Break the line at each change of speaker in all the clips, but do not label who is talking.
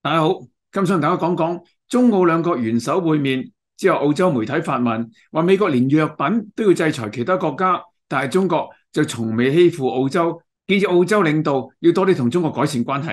大家好，今次想同大家讲讲中澳两国元首会面之后，澳洲媒体发问，话美国连药品都要制裁其他国家，但系中国就从未欺负澳洲，建议澳洲领导要多啲同中国改善关系。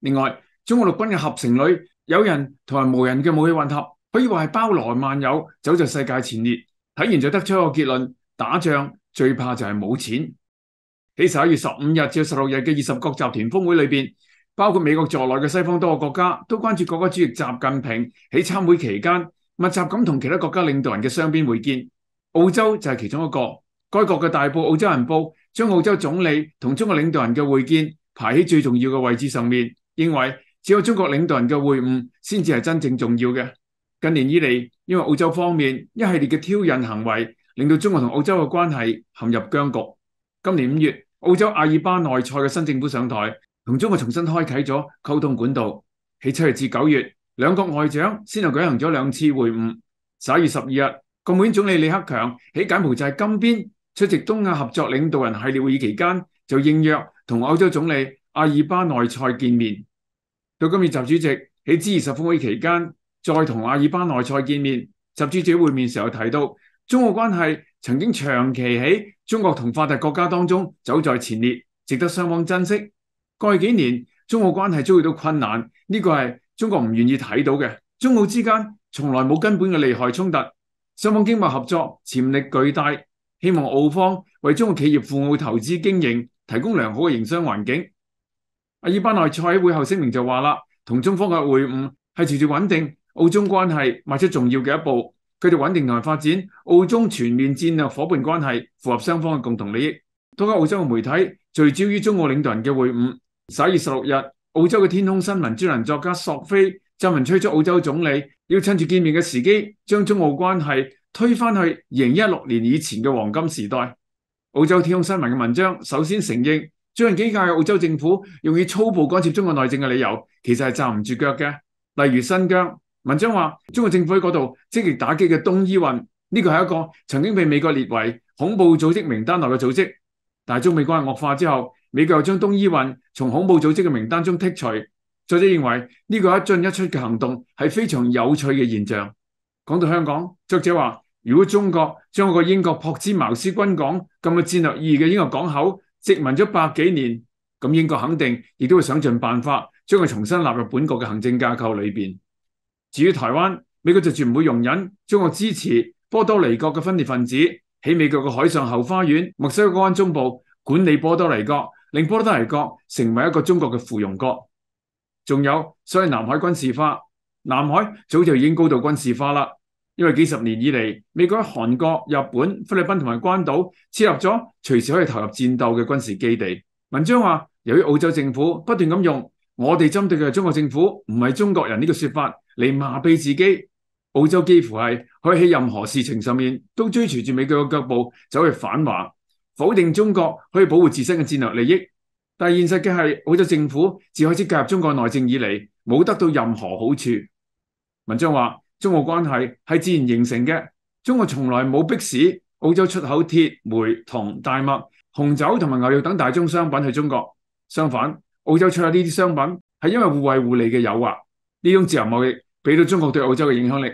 另外，中国陆军嘅合成旅有人同埋无人嘅武器混合，可以话系包罗万有，走在世界前列。睇完就得出一个结论：打仗最怕就系冇钱。喺十一月十五日至十六日嘅二十国集团峰会里边。包括美國在內嘅西方多個國家都關注國家主席習近平喺參會期間密集咁同其他國家領導人嘅雙邊會見，澳洲就係其中一個。該國嘅大報《澳洲人報》將澳洲總理同中國領導人嘅會見排喺最重要嘅位置上面，認為只有中國領導人嘅會晤先至係真正重要嘅。近年以嚟，因為澳洲方面一系列嘅挑釁行為，令到中國同澳洲嘅關係陷入僵局。今年五月，澳洲亞爾巴內塞嘅新政府上台。同中，国重新开启咗沟通管道。喺七月至九月，两国外长先后举行咗两次会晤。十一月十二日，国务院总理李克强喺柬埔寨金边出席东亚合作领导人系列会议期间，就应约同欧洲总理阿尔巴内塞见面。到今日，习主席喺支二十峰会期间，再同阿尔巴内塞见面。习主席会面时候提到，中澳关系曾经长期喺中国同发达国家当中走在前列，值得双方珍惜。过去几年，中澳关系遭遇到困难，呢个系中国唔愿意睇到嘅。中澳之间从来冇根本嘅利害冲突，双方经贸合作潜力巨大，希望澳方为中澳企业赴澳投资经营提供良好嘅营商环境。阿尔巴内赛会后声明就话啦，同中方嘅会晤系持续稳定，澳中关系迈出重要嘅一步，继续稳定同埋发展，澳中全面战略伙伴关系符合双方嘅共同利益。多家澳洲嘅媒体聚焦于中澳领导人嘅会晤。十一月十六日，澳洲嘅天空新闻专栏作家索菲就文吹出澳洲总理要趁住见面嘅时机，将中澳关系推翻去二零一六年以前嘅黄金时代。澳洲天空新闻嘅文章首先承认，最近几届嘅澳洲政府用以粗暴干涉中国内政嘅理由，其实系站唔住脚嘅。例如新疆，文章话中国政府喺嗰度积极打击嘅东伊运，呢个系一个曾经被美国列为恐怖组织名单内嘅组织。但系中美关系恶化之后，美国又将东伊运从恐怖组织嘅名单中剔除，作者认为呢个一进一出嘅行动系非常有趣嘅现象。讲到香港，作者话：如果中国将个英国朴兹茅斯军港咁嘅战略意义嘅英国港口殖民咗百几年，咁英国肯定亦都会想尽办法将佢重新纳入本国嘅行政架构里边。至于台湾，美国就绝唔会容忍将个支持波多黎各嘅分裂分子喺美国嘅海上后花园墨西哥湾中部管理波多黎各。令波多黎各成為一個中國嘅附庸國，仲有所以南海軍事化，南海早就已經高度軍事化啦。因為幾十年以嚟，美國、韓國、日本、菲律賓同埋關島設立咗隨時可以投入戰鬥嘅軍事基地。文章話，由於澳洲政府不斷咁用我哋針對嘅中國政府，唔係中國人呢個说法嚟麻痹自己，澳洲幾乎係喺任何事情上面都追隨住美國嘅腳步走去反華。否定中国可以保护自身嘅战略利益，但现实嘅系澳洲政府自开始介入中国内政以嚟，冇得到任何好处。文章话中澳关系系自然形成嘅，中国从来冇逼使澳洲出口铁煤同大麦、红酒同埋牛肉等大宗商品去中国。相反，澳洲出口呢啲商品系因为互惠互利嘅诱惑，呢种自由贸易俾到中国对澳洲嘅影响力。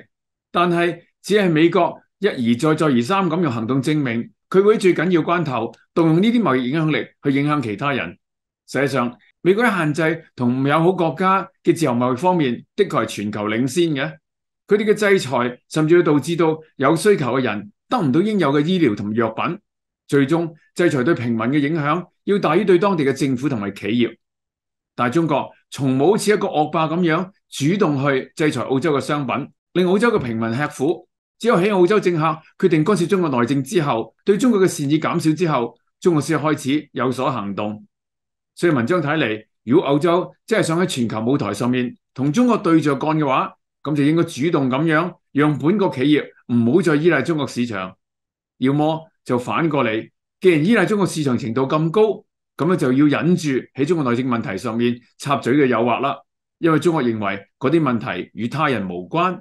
但系只系美国一而再、再而三咁用行动证明。佢會最緊要關頭動用呢啲貿易影響力去影響其他人。實際上，美國限制同唔友好國家嘅自由貿易方面，的確係全球領先嘅。佢哋嘅制裁甚至會導致到有需求嘅人得唔到應有嘅醫療同藥品。最終，制裁對平民嘅影響要大於對當地嘅政府同埋企業。但系中國從冇似一個惡霸咁樣主動去制裁澳洲嘅商品，令澳洲嘅平民吃苦。只有喺澳洲政客決定干涉中國內政之後，對中國嘅善意減少之後，中國先開始有所行動。所以文章睇嚟，如果澳洲真係想喺全球舞台上面同中國對著幹嘅話，咁就應該主動咁樣，讓本國企業唔好再依賴中國市場，要么就反過嚟。既然依賴中國市場程度咁高，咁咧就要忍住喺中國內政問題上面插嘴嘅誘惑啦，因為中國認為嗰啲問題與他人無關。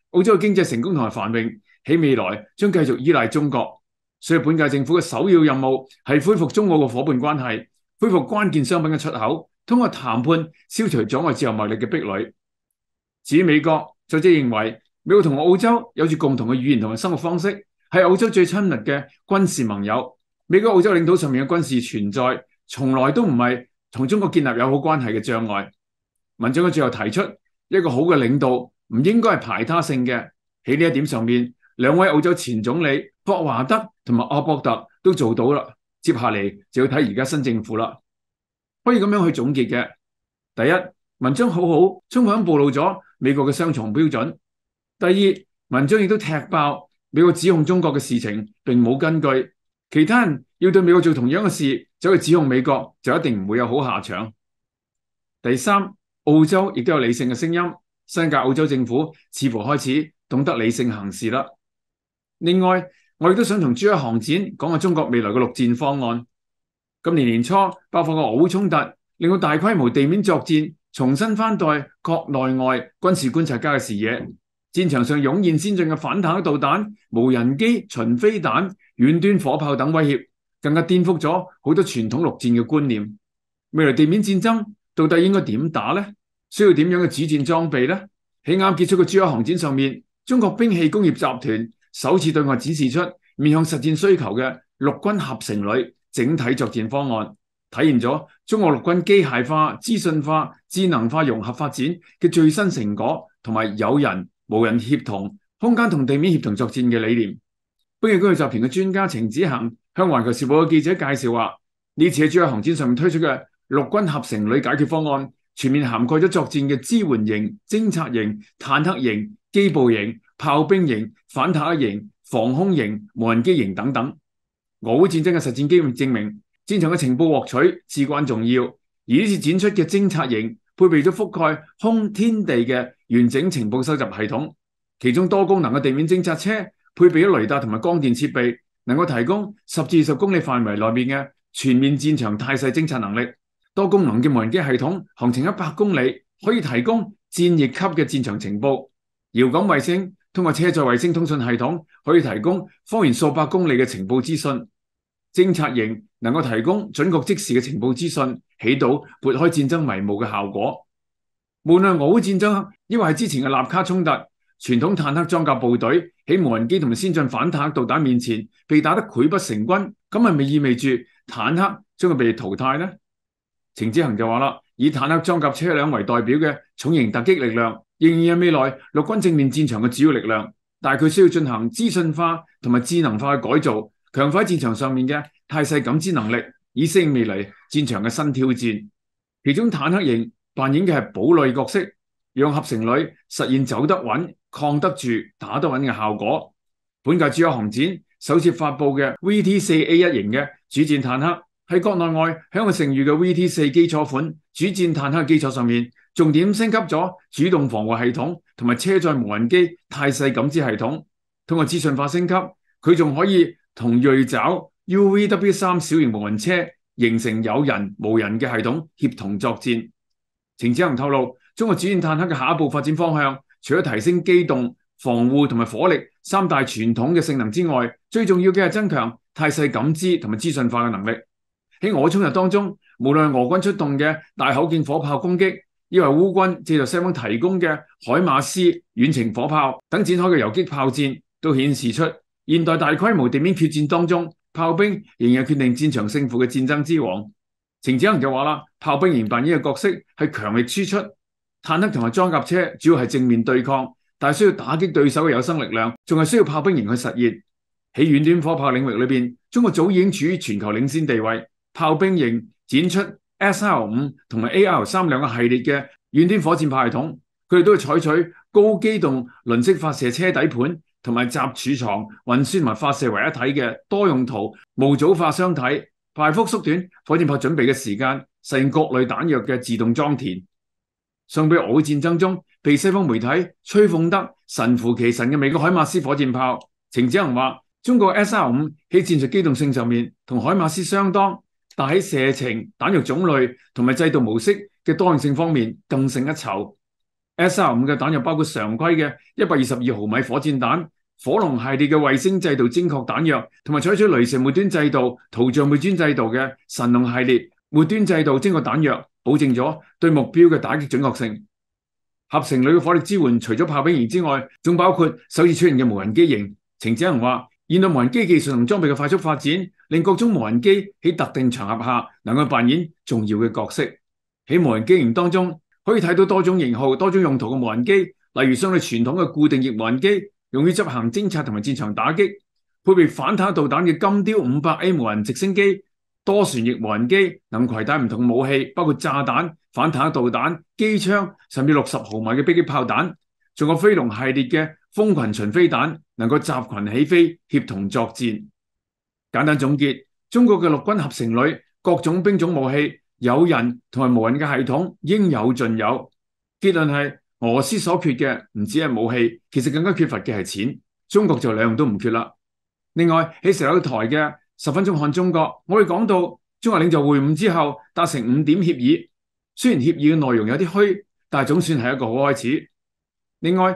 澳洲嘅经济成功同埋繁荣，喺未来将继续依赖中国，所以本届政府嘅首要任务系恢复中澳嘅伙伴关系，恢复关键商品嘅出口，通过谈判消除阻碍自由贸易嘅壁垒。至于美国，作者认为美国同澳洲有住共同嘅语言同埋生活方式，系澳洲最亲密嘅军事盟友。美国澳洲领土上面嘅军事存在，从来都唔系同中国建立友好关系嘅障碍。文章嘅最后提出一个好嘅领导。唔應該係排他性嘅，喺呢一點上面，兩位澳洲前總理霍華德同埋阿伯特都做到啦。接下嚟就要睇而家新政府啦。可以咁樣去總結嘅：第一，文章好好充分咁暴露咗美國嘅雙重標準；第二，文章亦都踢爆美國指控中國嘅事情並冇根據。其他人要對美國做同樣嘅事，走去指控美國，就一定唔會有好下場。第三，澳洲亦都有理性嘅聲音。新界澳洲政府似乎開始懂得理性行事啦。另外，我亦都想同珠海航展講下中國未來嘅陸戰方案。今年年初爆发嘅俄烏衝突，令到大規模地面作戰重新翻代國內外軍事觀察家嘅視野。戰場上湧現先進嘅反坦克導彈、無人機、巡飛彈、遠端火炮等威脅，更加顛覆咗好多傳統陸戰嘅觀念。未來地面戰爭到底應該點打呢？需要点样嘅主战装备呢？喺啱结束嘅珠海航展上面，中国兵器工业集团首次对外展示出面向实战需求嘅陆军合成旅整体作战方案，体现咗中国陆军机械化、资讯化、智能化融合发展嘅最新成果，同埋有人、无人协同、空间同地面协同作战嘅理念。兵器工业集团嘅专家程子恒向环球时报嘅记者介绍话：呢次喺珠海航展上面推出嘅陆军合成旅解决方案。全面涵盖咗作战嘅支援型、侦察型、坦克型、机步型、炮兵型、反坦克型、防空型、无人机型等等。俄乌战争嘅实战经验证明，战场嘅情报获取至关重要。而呢次展出嘅侦察型，配备咗覆盖空天地嘅完整情报收集系统，其中多功能嘅地面侦察车，配备咗雷达同埋光电设备，能够提供十至二十公里范围内面嘅全面战场态势侦察能力。多功能嘅无人机系统航程一百公里，可以提供战役级嘅战场情报；遥感卫星通过车载卫星通讯系统，可以提供方圆数百公里嘅情报资讯。侦察型能够提供准确即时嘅情报资讯，起到拨开战争迷雾嘅效果。无论俄乌战争，抑或系之前嘅纳卡冲突，传统坦克装甲部队喺无人机同埋先进反坦克导弹面前被打得溃不成军，咁系咪意味住坦克将会被淘汰呢？程之恒就話啦：，以坦克裝甲車輛為代表嘅重型突擊力量，仍然系未來陸軍正面戰場嘅主要力量，但系佢需要進行資訊化同埋智能化嘅改造，強化戰場上面嘅太細感知能力，以适应未來戰場嘅新挑戰。其中，坦克型扮演嘅係堡垒角色，讓合成旅實現走得穩、抗得住、打得穩嘅效果。本屆珠海航展首次發布嘅 VT 四 A 一型嘅主戰坦克。喺國內外，喺我成譽嘅 VT 四基礎款主戰坦克基礎上面，重點升級咗主動防護系統同埋車載無人機态势感知系統，通過資訊化升級，佢仲可以同锐爪 UVW 三小型無人車形成有人無人嘅系統協同作戰。程子恒透露，中國主戰坦克嘅下一步發展方向，除咗提升機動、防護同埋火力三大傳統嘅性能之外，最重要嘅係增強态势感知同埋資訊化嘅能力。喺俄冲突当中，无论俄军出动嘅大口径火炮攻击，亦或乌军借助西方提供嘅海马斯远程火炮等展开嘅游击炮战，都显示出现代大规模地面决战当中，炮兵仍然决定战场胜负嘅战争之王。程子恒就话啦：，炮兵营扮演嘅角色系强力输出，坦克同埋装甲车主要系正面对抗，但系需要打击对手嘅有生力量，仲系需要炮兵营去实现。喺远端火炮领域里边，中国早已经处于全球领先地位。炮兵营展出 S L 五同埋 A L 三两个系列嘅远端火箭炮系统，佢哋都会采取高机动轮式发射车底盘，同埋集储藏、运输同埋发射为一体嘅多用途模组化箱体，大幅缩短火箭炮准备嘅时间，实现各类弹药嘅自动装填。相比俄战争中被西方媒体吹捧得神乎其神嘅美国海马斯火箭炮，程子恒话：中国 S L 五喺战术机动性上面同海马斯相当。但喺射程、弹药种类同埋制度模式嘅多样性方面，更胜一筹。S R 五嘅弹药包括常规嘅一百二十二毫米火箭弹、火龙系列嘅卫星制度精确弹药，同埋采取雷射末端制度、图像末端制度嘅神龙系列末端制度精确弹药，保证咗对目标嘅打击准确性。合成旅嘅火力支援除咗炮兵营之外，仲包括首次出现嘅无人机型。程子恒话。现代无人机技术同装备嘅快速发展，令各种无人机喺特定场合下能够扮演重要嘅角色。喺无人机型当中，可以睇到多种型号、多种用途嘅无人机，例如相对传统嘅固定翼无人机，用于执行侦察同埋战场打击；配备反坦克导弹嘅金雕五百 A 无人机，多旋翼无人机能携带唔同武器，包括炸弹、反坦克导弹、机枪，甚至六十毫米嘅迫击炮弹，仲有飞龙系列嘅蜂群巡飞弹。能够集群起飞协同作战。简单总结，中国嘅陆军合成旅各种兵种武器、有人同埋无人嘅系统应有尽有。结论系俄罗斯所缺嘅唔止系武器，其实更加缺乏嘅系钱。中国就两样都唔缺啦。另外喺成日台嘅十分钟看中国，我哋讲到中华领袖会晤之后达成五点协议，虽然协议嘅内容有啲虚，但系总算系一个好开始。另外，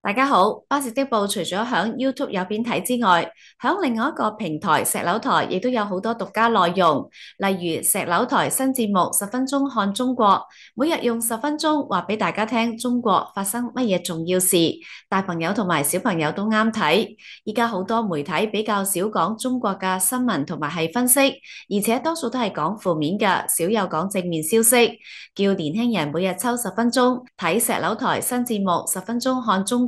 大家好，巴士的报除咗响 YouTube 有边睇之外，响另外一个平台石楼台亦都有好多独家内容，例如石楼台新节目十分钟看中国，每日用十分钟话俾大家听中国发生乜嘢重要事，大朋友同埋小朋友都啱睇。依家好多媒体比较少讲中国嘅新闻同埋系分析，而且多数都系讲负面嘅，少有讲正面消息。叫年轻人每日抽十分钟睇石楼台新节目十分钟看中。